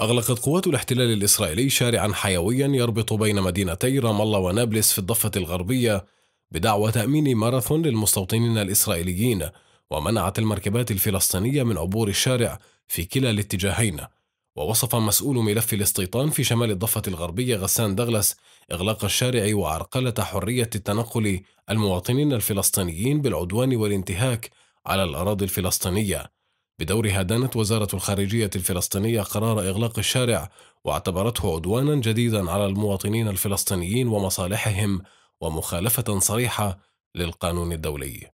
أغلقت قوات الاحتلال الإسرائيلي شارعا حيويا يربط بين مدينتي رام الله ونابلس في الضفة الغربية بدعوى تأمين ماراثون للمستوطنين الإسرائيليين ومنعت المركبات الفلسطينية من عبور الشارع في كلا الاتجاهين ووصف مسؤول ملف الاستيطان في شمال الضفة الغربية غسان دغلس إغلاق الشارع وعرقلة حرية التنقل المواطنين الفلسطينيين بالعدوان والانتهاك على الأراضي الفلسطينية بدورها دانت وزارة الخارجية الفلسطينية قرار إغلاق الشارع واعتبرته عدوانا جديدا على المواطنين الفلسطينيين ومصالحهم ومخالفة صريحة للقانون الدولي